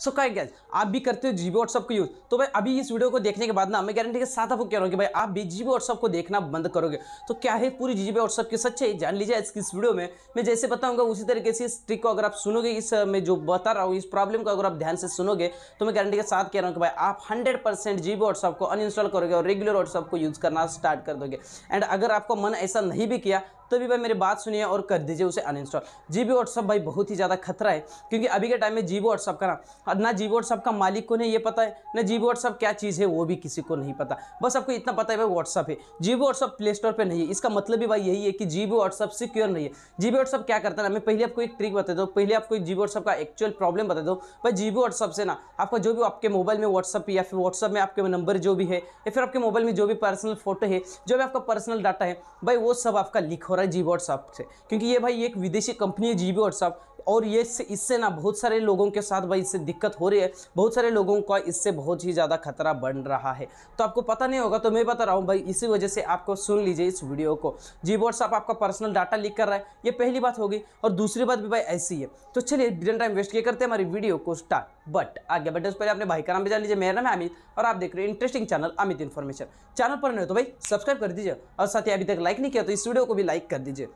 so correct gas आप भी करते हो बी व्हाट्सअप को यूज़ तो भाई अभी इस वीडियो को देखने के बाद ना मैं गारंटी के साथ आपको कह रहा हूँ कि भाई आप भी जीबी व्हाट्सअप को देखना बंद करोगे तो क्या है पूरी जीबी व्हाट्सअप की सच्चाई जान लीजिए आज की इस वीडियो में मैं जैसे बताऊँगा उसी तरीके से इस ट्रिक को अगर आप सुनोगे इस मैं जो बता रहा हूँ इस प्रॉब्लम को अगर आप ध्यान से सुनोगे तो मैं गारंटी के साथ कह रहा हूँ कि भाई आप हंड्रेड परसेंट जीबी व्हाट्सअप को अनइंस्टॉल करोगे और रेगुलर व्हाट्सअप को यूज़ करना स्टार्ट कर दोगे एंड अगर आपका मन ऐसा नहीं भी किया तभी भाई मेरी बात सुनिए और कर दीजिए उसे अनइंस्टॉल जी बी व्हाट्सअप भाई बहुत ही ज़्यादा खतरा है क्योंकि अभी के टाइम में जी बी व्हाट्सअप का ना हाँ, ना जी बी व्हाट्सअप का मालिक को नहीं ये पता है ना जी बी व्हाट्सअप क्या चीज़ है वो भी किसी को नहीं पता बस आपको इतना पता है भाई व्हाट्सअप है G B WhatsApp play store पर नहीं है इसका मतलब भी भाई यही है कि जी बी व्हाट्सअप सिक्योर नहीं है जी बी व्हाट्सअप क्या करता है ना मैं पहले आपको एक ट्रिक बता दो पहले आपको जी बी व्हाट्सअप का एक्चुअल प्रॉब्लम बता दो भाई जी बी व्हाट्सअप से ना आपका जो भी आपके मोबाइल में व्हाट्सअप या फिर व्हाट्सअप में आपके नंबर जो भी है या फिर आपके मोबाइल में जो भी पर्सनल फोटो है जो भी आपका पर्सनल डाटा है भाई वो सब आपका लिख हो रहा है जी व्हाट्सअप से क्योंकि ये भाई एक विदेशी कंपनी है जी व्हाट्सअप और ये इससे इससे ना बहुत सारे लोगों के साथ भाई इससे दिक्कत हो रही है बहुत सारे लोगों का इससे बहुत ही ज़्यादा खतरा बन रहा है तो आपको पता नहीं होगा तो मैं बता रहा हूँ भाई इसी वजह से आपको सुन लीजिए इस वीडियो को जी व्हाट्सअप आपका पर्सनल डाटा लीक कर रहा है ये पहली बात होगी और दूसरी बात भी भाई ऐसी है तो चलिए बिना टाइम वेस्ट किए करते हैं हमारी वीडियो को स्टार्ट बट आगे बट उससे पहले अपने भाई का नाम भी जान लीजिए मेरा नाम है अमित और आप देख रहे हो interesting channel Amit information channel पर नहीं हो तो भाई सब्सक्राइब कर दीजिए और साथ ही अभी तक लाइक नहीं किया तो इस वीडियो को भी लाइक कर दीजिए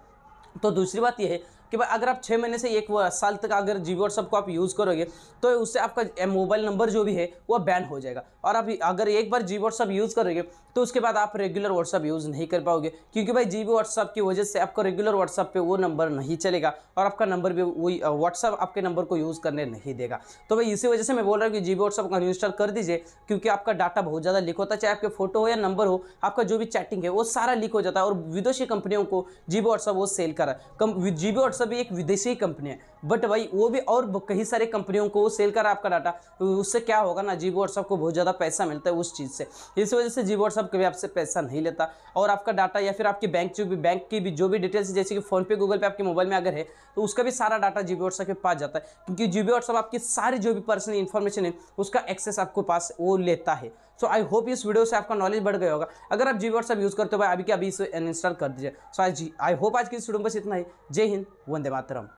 तो दूसरी बात यह है कि भाई अगर आप छः महीने से एक साल तक अगर जी व्हाट्सअप को आप यूज़ करोगे तो उससे आपका मोबाइल नंबर जो भी है वह बैन हो जाएगा और आप अगर एक बार जी व्हाट्सअप यूज़ करोगे तो उसके बाद आप रेगुलर व्हाट्सअप यूज़ नहीं कर पाओगे क्योंकि भाई जी व्हाट्सअप की वजह से आपका रेगुलर व्हाट्सअप पर वो नंबर नहीं चलेगा और आपका नंबर भी वही व्हाट्सअप आपके नंबर को यूज़ करने नहीं देगा तो भाई इसी वजह से मैं बोल रहा हूँ कि जी व्हाट्सअप का अनइंस्टॉल कर दीजिए क्योंकि आपका डाटा बहुत ज़्यादा लीक होता है चाहे आपके फोटो हो या नंबर हो आपका जो भी चैटिंग है वो सारा लीक हो जाता है और विदेशी कंपनियों को जी व्हाट्सअप वो सेल करा जी व्हाट्सअप सब एक विदेशी कंपनी है बट भाई वो भी और कई सारे कंपनियों को सेल कर आपका डाटा तो उससे क्या होगा ना जीवो व्हाट्सअप को बहुत ज़्यादा पैसा मिलता है उस चीज़ से इस वजह से जीवो व्हाट्सअप कभी आपसे पैसा नहीं लेता और आपका डाटा या फिर आपकी बैंक जो भी बैंक की भी जो भी डिटेल्स जैसे कि फ़ोनपे गूगल पे आपके मोबाइल में अगर है तो उसका भी सारा डाटा जीवो व्हाट्सअप के पास जाता है क्योंकि जीवो व्हाट्सअप आपकी सारी जो भी पर्सनल इन्फॉर्मेशन है उसका एक्सेस आपको पास वो लेता है सो आई होप इस वीडियो से आपका नॉलेज बढ़ गया होगा अगर आप जी व्हाट्सअप यूज़ करते हो भाई अभी के अभी इसे अनइंस्टॉल कर दीजिए सो आई जी आई होप आज की इस वीडियो में बस इतना ही जय हिंद वंदे मातरम